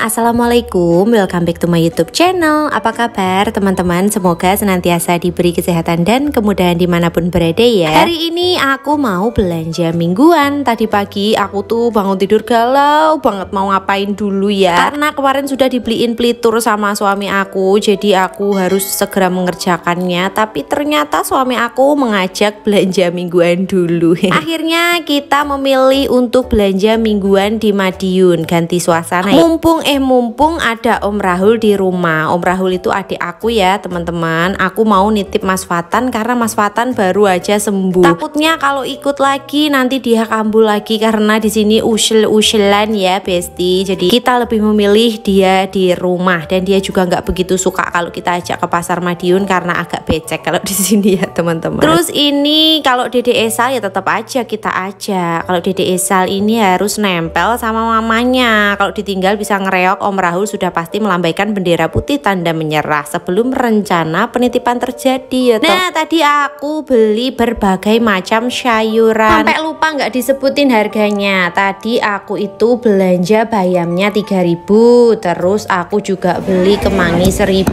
Assalamualaikum, welcome back to my youtube channel Apa kabar teman-teman, semoga senantiasa diberi kesehatan dan kemudahan dimanapun berada ya Hari ini aku mau belanja mingguan Tadi pagi aku tuh bangun tidur galau banget mau ngapain dulu ya Karena kemarin sudah dibeliin pelitur sama suami aku Jadi aku harus segera mengerjakannya Tapi ternyata suami aku mengajak belanja mingguan dulu Akhirnya kita memilih untuk belanja mingguan di Madiun Ganti suasana ya. Mumpung eh mumpung ada Om Rahul di rumah. Om Rahul itu adik aku ya teman-teman. Aku mau nitip Mas Fatan karena Mas Fatan baru aja sembuh. Takutnya kalau ikut lagi nanti dia kambuh lagi karena di sini usil-usilan ya Besti. Jadi kita lebih memilih dia di rumah dan dia juga nggak begitu suka kalau kita ajak ke pasar Madiun karena agak becek kalau di sini ya teman-teman. Terus ini kalau Dede Esal ya tetap aja kita ajak. Kalau Dede Esal ini harus nempel sama mamanya. Kalau ditinggal bisa ngerem reok Om Rahul sudah pasti melambaikan bendera putih tanda menyerah sebelum rencana penitipan terjadi ya Nah tadi aku beli berbagai macam sayuran Sampai lupa nggak disebutin harganya Tadi aku itu belanja bayamnya 3000 Terus aku juga beli kemangi 1000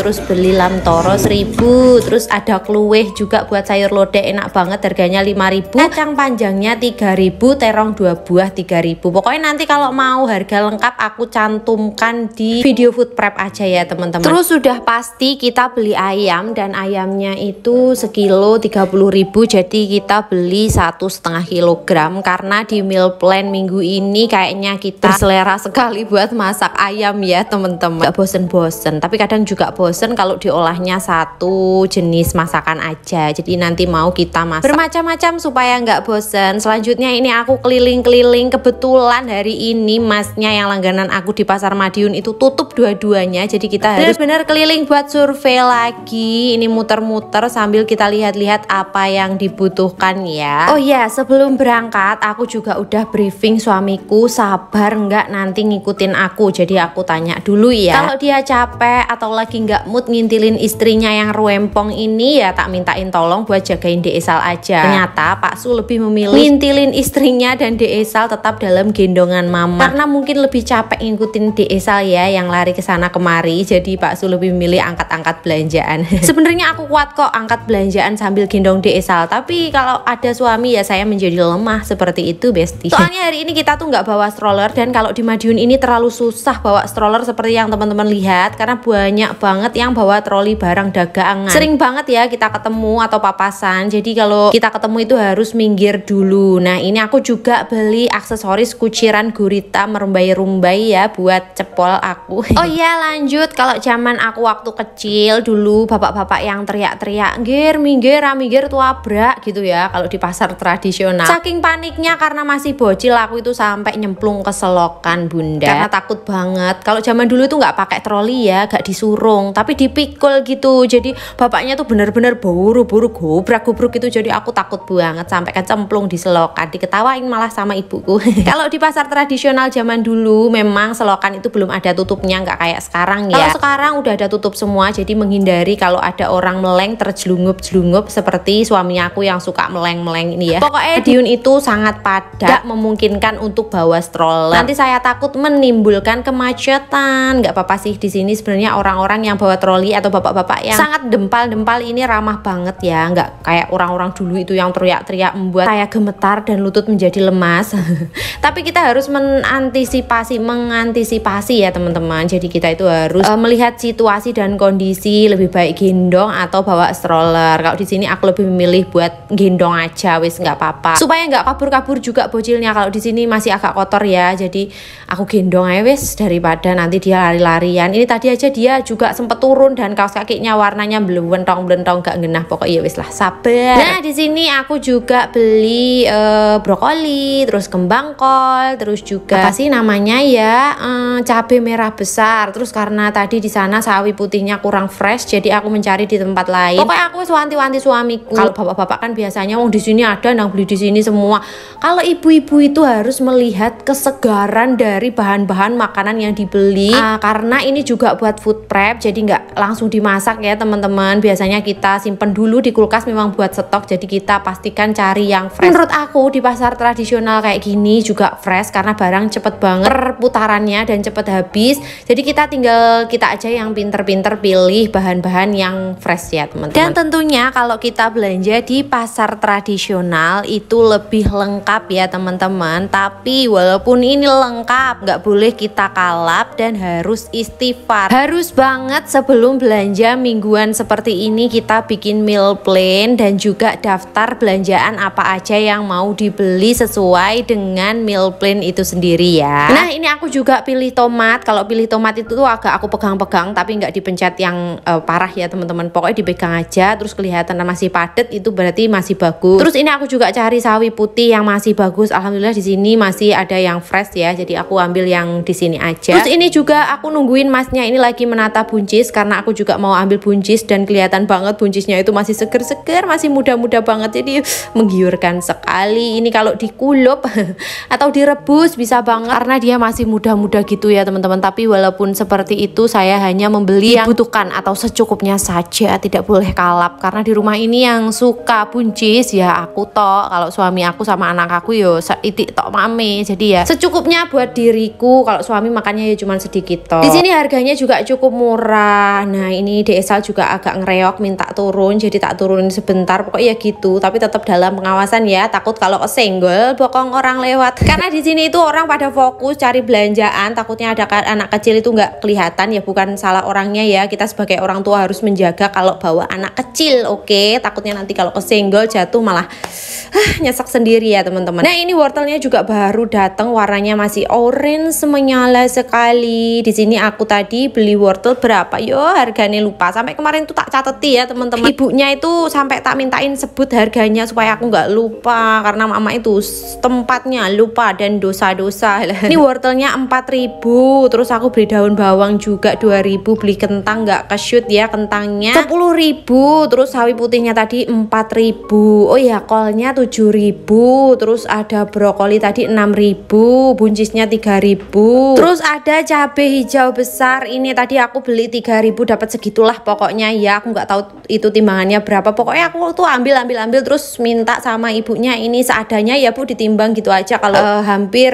Terus beli lam toro 1000 Terus ada kluweh juga buat sayur lodeh enak banget harganya 5000 Kacang nah, panjangnya 3000 terong 2 buah 3000 Pokoknya nanti kalau mau harga lengkap aku cari cantumkan di video food prep aja ya teman-teman terus sudah pasti kita beli ayam dan ayamnya itu sekilo 30 ribu jadi kita beli satu setengah kilogram karena di meal plan minggu ini kayaknya kita selera sekali buat masak ayam ya teman-teman gak bosen-bosen tapi kadang juga bosen kalau diolahnya satu jenis masakan aja jadi nanti mau kita masak bermacam-macam supaya nggak bosen selanjutnya ini aku keliling-keliling kebetulan hari ini masnya yang langganan aku di Pasar Madiun itu tutup dua-duanya jadi kita harus benar-benar keliling buat survei lagi ini muter-muter sambil kita lihat-lihat apa yang dibutuhkan ya oh ya sebelum berangkat aku juga udah briefing suamiku sabar nggak nanti ngikutin aku jadi aku tanya dulu ya kalau dia capek atau lagi nggak mood ngintilin istrinya yang ruempong ini ya tak mintain tolong buat jagain Esal aja ternyata Pak Su lebih memilih ngintilin istrinya dan Esal tetap dalam gendongan mama karena mungkin lebih capek ngikutin ngikutin di Esal ya yang lari ke sana kemari jadi Pak Su lebih milih angkat-angkat belanjaan sebenarnya aku kuat kok angkat belanjaan sambil gendong di Esal tapi kalau ada suami ya saya menjadi lemah seperti itu Besti soalnya hari ini kita tuh nggak bawa stroller dan kalau di Madiun ini terlalu susah bawa stroller seperti yang teman-teman lihat karena banyak banget yang bawa troli barang dagangan sering banget ya kita ketemu atau papasan jadi kalau kita ketemu itu harus minggir dulu nah ini aku juga beli aksesoris kuciran gurita merumbai-rumbai ya buat cepol aku oh iya lanjut kalau zaman aku waktu kecil dulu bapak-bapak yang teriak-teriak "Ngir, minggir minggir tua brak gitu ya kalau di pasar tradisional saking paniknya karena masih bocil aku itu sampai nyemplung ke selokan bunda karena takut banget kalau zaman dulu itu nggak pakai troli ya gak disurung tapi dipikul gitu jadi bapaknya tuh bener-bener buru-buru gobrak-gubruk gitu jadi aku takut banget sampai kecemplung di selokan diketawain malah sama ibuku kalau di pasar tradisional zaman dulu memang memang selokan itu belum ada tutupnya nggak kayak sekarang ya kalau sekarang udah ada tutup semua jadi menghindari kalau ada orang meleng terjelungup-jelungup seperti suami aku yang suka meleng-meleng ini ya pokoknya Diun itu sangat padat memungkinkan untuk bawa stroller nanti saya takut menimbulkan kemacetan nggak apa-apa sih di sini sebenarnya orang-orang yang bawa troli atau bapak-bapak yang sangat dempal-dempal ini ramah banget ya nggak kayak orang-orang dulu itu yang teriak-teriak membuat saya gemetar dan lutut menjadi lemas tapi kita harus menantisipasi mengantisipasi mengantisipasi ya teman-teman. Jadi kita itu harus uh, melihat situasi dan kondisi lebih baik gendong atau bawa stroller. Kalau di sini aku lebih memilih buat gendong aja wis nggak apa-apa. Supaya nggak kabur-kabur juga bocilnya. Kalau di sini masih agak kotor ya. Jadi aku gendong aja wis daripada nanti dia lari-larian. Ini tadi aja dia juga sempet turun dan kaos kakinya warnanya belum bentong-bentong gak genah pokoknya wis lah sabar. Nah, di sini aku juga beli uh, brokoli, terus kembang kol, terus juga apa sih namanya ya? um, cabai merah besar terus karena tadi di sana sawi putihnya kurang fresh jadi aku mencari di tempat lain pokoknya aku suanti wanti suamiku kalau bapak-bapak kan biasanya oh di sini ada nang beli di sini semua kalau ibu-ibu itu harus melihat kesegaran dari bahan-bahan makanan yang dibeli uh, karena ini juga buat food prep jadi nggak langsung dimasak ya teman-teman biasanya kita simpen dulu di kulkas memang buat stok jadi kita pastikan cari yang fresh menurut aku di pasar tradisional kayak gini juga fresh karena barang cepet banget perputaran ya dan cepat habis jadi kita tinggal kita aja yang pinter-pinter pilih bahan-bahan yang fresh ya teman-teman dan tentunya kalau kita belanja di pasar tradisional itu lebih lengkap ya teman-teman tapi walaupun ini lengkap nggak boleh kita kalap dan harus istighfar harus banget sebelum belanja mingguan seperti ini kita bikin meal plan dan juga daftar belanjaan apa aja yang mau dibeli sesuai dengan meal plan itu sendiri ya nah ini aku juga juga pilih tomat. Kalau pilih tomat itu tuh agak aku pegang-pegang tapi nggak dipencet yang uh, parah ya teman-teman. Pokoknya dipegang aja terus kelihatan masih padat itu berarti masih bagus. Terus ini aku juga cari sawi putih yang masih bagus. Alhamdulillah di sini masih ada yang fresh ya. Jadi aku ambil yang di sini aja. Terus ini juga aku nungguin masnya ini lagi menata buncis karena aku juga mau ambil buncis dan kelihatan banget buncisnya itu masih seger-seger, masih muda-muda banget. Jadi menggiurkan sekali. Ini kalau dikulup atau direbus bisa banget karena dia masih muda-muda mudah gitu ya teman-teman tapi walaupun seperti itu saya hanya membeli yang dibutuhkan atau secukupnya saja tidak boleh kalap karena di rumah ini yang suka buncis ya aku tok kalau suami aku sama anak aku yo itik tok mame jadi ya secukupnya buat diriku kalau suami makannya ya cuma sedikit tok di sini harganya juga cukup murah nah ini DSL juga agak ngereok minta turun jadi tak turunin sebentar pokoknya gitu tapi tetap dalam pengawasan ya takut kalau senggol bokong orang lewat karena di sini itu orang pada fokus cari belanja takutnya ada anak kecil itu nggak kelihatan ya bukan salah orangnya ya kita sebagai orang tua harus menjaga kalau bawa anak kecil oke okay? takutnya nanti kalau kesenggol jatuh malah huh, ah, nyesek sendiri ya teman-teman nah ini wortelnya juga baru datang warnanya masih orange menyala sekali di sini aku tadi beli wortel berapa yo harganya lupa sampai kemarin tuh tak cateti ya teman-teman ibunya itu sampai tak mintain sebut harganya supaya aku nggak lupa karena mama itu tempatnya lupa dan dosa-dosa ini wortelnya 4 4000 terus aku beli daun bawang juga 2000 beli kentang nggak shoot ya kentangnya 10000 terus sawi putihnya tadi 4000 oh ya kolnya 7000 terus ada brokoli tadi 6000 buncisnya 3000 terus ada cabai hijau besar ini tadi aku beli 3000 dapat segitulah pokoknya ya aku nggak tahu itu timbangannya berapa pokoknya aku tuh ambil ambil ambil terus minta sama ibunya ini seadanya ya Bu ditimbang gitu aja kalau uh, hampir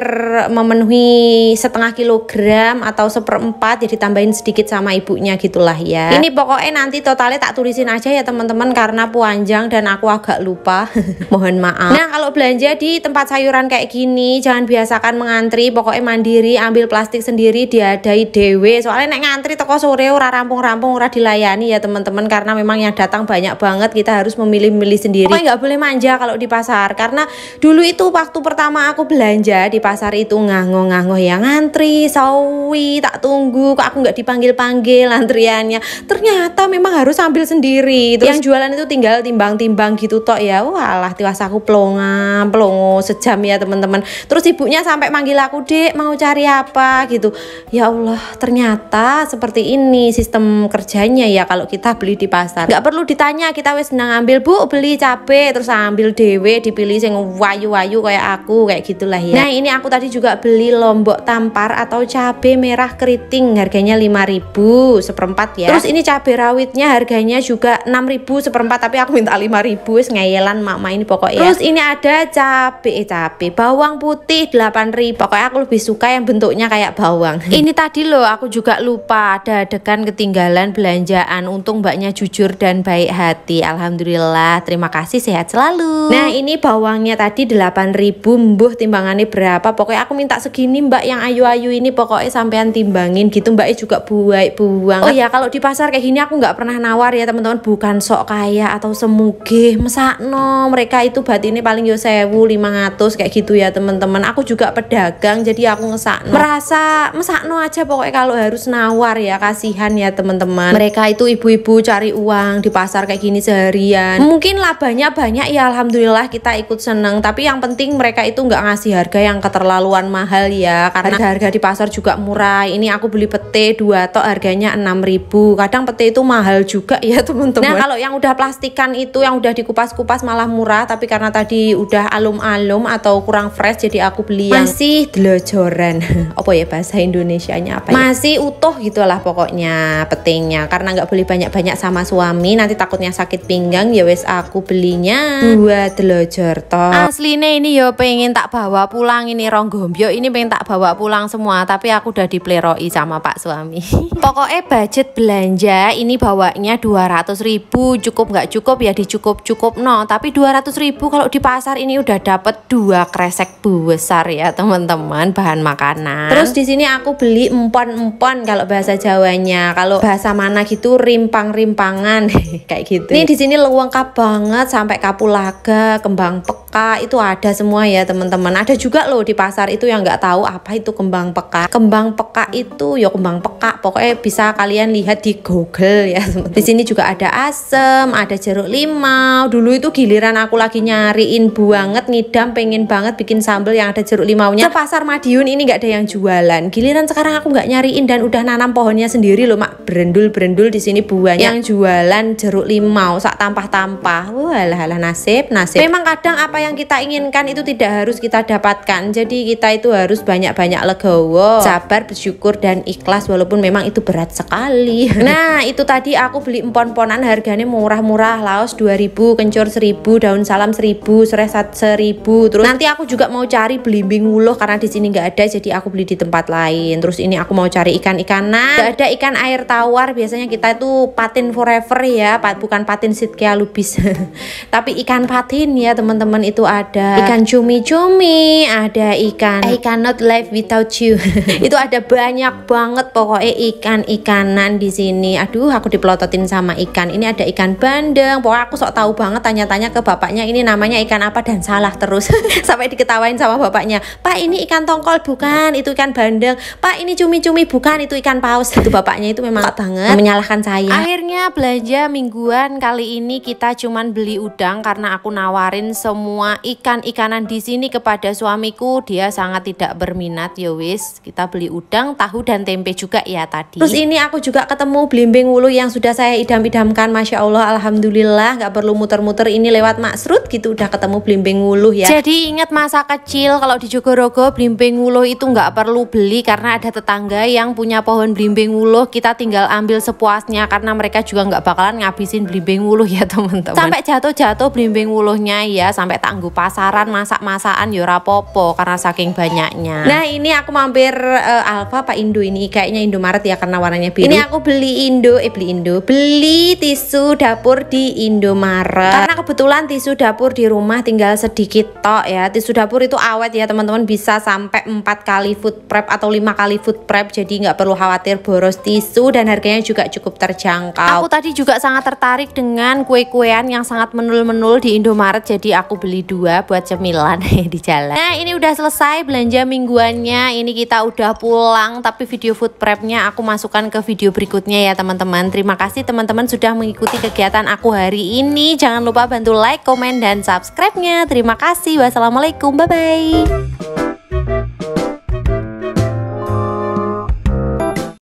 memenuhi setengah kilogram atau seperempat jadi ya tambahin sedikit sama ibunya gitulah ya ini pokoknya nanti totalnya tak tulisin aja ya teman-teman karena panjang dan aku agak lupa mohon maaf nah kalau belanja di tempat sayuran kayak gini jangan biasakan mengantri pokoknya mandiri ambil plastik sendiri diadai dewe soalnya naik ngantri toko sore ora rampung-rampung ora dilayani ya teman-teman karena memang yang datang banyak banget kita harus memilih-milih sendiri pokoknya nggak boleh manja kalau di pasar karena dulu itu waktu pertama aku belanja di pasar itu ngango-ngango ya ngantri sawi tak tunggu kok aku nggak dipanggil panggil antriannya ternyata memang harus ambil sendiri Terus, yang jualan itu tinggal timbang-timbang gitu tok ya walah tiwas aku pelonga pelongo sejam ya teman-teman terus ibunya sampai manggil aku dek mau cari apa gitu ya Allah ternyata seperti ini sistem kerjanya ya kalau kita beli di pasar nggak perlu ditanya kita wes senang ambil bu beli cabe terus ambil dewe dipilih sing wayu-wayu kayak aku kayak gitulah ya nah ini aku tadi juga beli lombok tam lempar atau cabai merah keriting harganya 5000 seperempat ya terus ini cabai rawitnya harganya juga 6000 seperempat tapi aku minta 5000 wis ngeyelan mama ini pokoknya terus ini ada cabai eh, cabai bawang putih 8000 pokoknya aku lebih suka yang bentuknya kayak bawang ini tadi loh aku juga lupa ada adegan ketinggalan belanjaan untung mbaknya jujur dan baik hati alhamdulillah terima kasih sehat selalu nah ini bawangnya tadi 8000 mbuh timbangannya berapa pokoknya aku minta segini mbak yang ayo ayu-ayu ini pokoknya sampean timbangin gitu Mbak E juga buai buang oh ya kalau di pasar kayak gini aku nggak pernah nawar ya teman-teman bukan sok kaya atau semuge mesakno mereka itu batinnya paling yo sewu 500 kayak gitu ya teman-teman aku juga pedagang jadi aku ngesakno merasa mesakno aja pokoknya kalau harus nawar ya kasihan ya teman-teman mereka itu ibu-ibu cari uang di pasar kayak gini seharian mungkin labanya banyak ya alhamdulillah kita ikut seneng tapi yang penting mereka itu nggak ngasih harga yang keterlaluan mahal ya karena harga di pasar juga murah ini aku beli pete dua tok harganya ribu. kadang pete itu mahal juga ya teman-teman nah kalau yang udah plastikan itu yang udah dikupas-kupas malah murah tapi karena tadi udah alum-alum atau kurang fresh jadi aku beli yang masih delejoran apa ya bahasa Indonesia-nya apa ya? masih utuh gitulah pokoknya petingnya karena nggak beli banyak-banyak sama suami nanti takutnya sakit pinggang ya wes aku belinya dua delojor tok asline ini yo ya, pengen tak bawa pulang ini ronggombyo ini pengen tak bawa pulang uang semua tapi aku udah dipleroi sama pak suami pokoknya budget belanja ini bawanya 200 ribu cukup nggak cukup ya dicukup cukup no tapi 200 ribu kalau di pasar ini udah dapet dua kresek besar ya teman-teman bahan makanan terus di sini aku beli empon-empon kalau bahasa Jawanya kalau bahasa mana gitu rimpang-rimpangan kayak gitu ini di sini lengkap banget sampai kapulaga kembang pek peka itu ada semua ya teman-teman ada juga loh di pasar itu yang nggak tahu apa itu kembang peka kembang peka itu ya kembang peka pokoknya bisa kalian lihat di Google ya teman -teman. di sini juga ada asem ada jeruk limau dulu itu giliran aku lagi nyariin banget ngidam pengen banget bikin sambal yang ada jeruk limaunya ke pasar Madiun ini nggak ada yang jualan giliran sekarang aku nggak nyariin dan udah nanam pohonnya sendiri loh mak berendul berendul di sini buahnya yang jualan jeruk limau sak tampah tampah Wah, walah nasib nasib memang kadang apa yang kita inginkan itu tidak harus kita dapatkan jadi kita itu harus banyak-banyak legowo sabar bersyukur dan ikhlas walaupun memang itu berat sekali nah itu tadi aku beli empon-ponan harganya murah-murah laos 2000 kencur 1000 daun salam 1000 seresat 1000 terus nanti aku juga mau cari belimbing wuluh karena di sini nggak ada jadi aku beli di tempat lain terus ini aku mau cari ikan-ikanan nggak ada ikan air tawar biasanya kita itu patin forever ya bukan patin sitkia lubis tapi ikan patin ya teman-teman itu ada ikan cumi-cumi, ada ikan eh, I cannot live without you. itu ada banyak banget pokoknya ikan-ikanan di sini. Aduh, aku dipelototin sama ikan. Ini ada ikan bandeng. Pokoknya aku sok tahu banget tanya-tanya ke bapaknya ini namanya ikan apa dan salah terus. Sampai diketawain sama bapaknya. "Pak, ini ikan tongkol bukan, itu ikan bandeng. Pak, ini cumi-cumi bukan, itu ikan paus." Itu bapaknya itu memang banget menyalahkan saya. Akhirnya belanja mingguan kali ini kita cuman beli udang karena aku nawarin semua semua ikan-ikanan di sini kepada suamiku. Dia sangat tidak berminat ya wis. Kita beli udang, tahu dan tempe juga ya tadi. Terus ini aku juga ketemu belimbing wulu yang sudah saya idam-idamkan. Masya Allah, Alhamdulillah nggak perlu muter-muter ini lewat maksrut gitu udah ketemu belimbing wulu ya. Jadi ingat masa kecil kalau di Jogorogo belimbing wulu itu nggak perlu beli karena ada tetangga yang punya pohon belimbing wulu. Kita tinggal ambil sepuasnya karena mereka juga nggak bakalan ngabisin belimbing wulu ya teman-teman. Sampai jatuh-jatuh belimbing wuluhnya ya sampai tak masak nggo pasaran masak-masakan yo popo karena saking banyaknya nah ini aku mampir uh, Alfa apa Indo ini kayaknya Indomaret ya karena warnanya biru ini aku beli Indo eh beli Indo beli tisu dapur di Indomaret karena kebetulan tisu dapur di rumah tinggal sedikit tok ya tisu dapur itu awet ya teman-teman bisa sampai 4 kali food prep atau lima kali food prep jadi nggak perlu khawatir boros tisu dan harganya juga cukup terjangkau aku tadi juga sangat tertarik dengan kue-kuean yang sangat menul-menul di Indomaret jadi aku beli dua buat cemilan di jalan. Nah ini udah selesai belanja mingguannya. Ini kita udah pulang tapi video food prepnya aku masukkan ke video berikutnya ya teman-teman. Terima kasih teman-teman sudah mengikuti kegiatan aku hari ini. Jangan lupa bantu like, komen, dan subscribe-nya. Terima kasih. Wassalamualaikum. Bye-bye.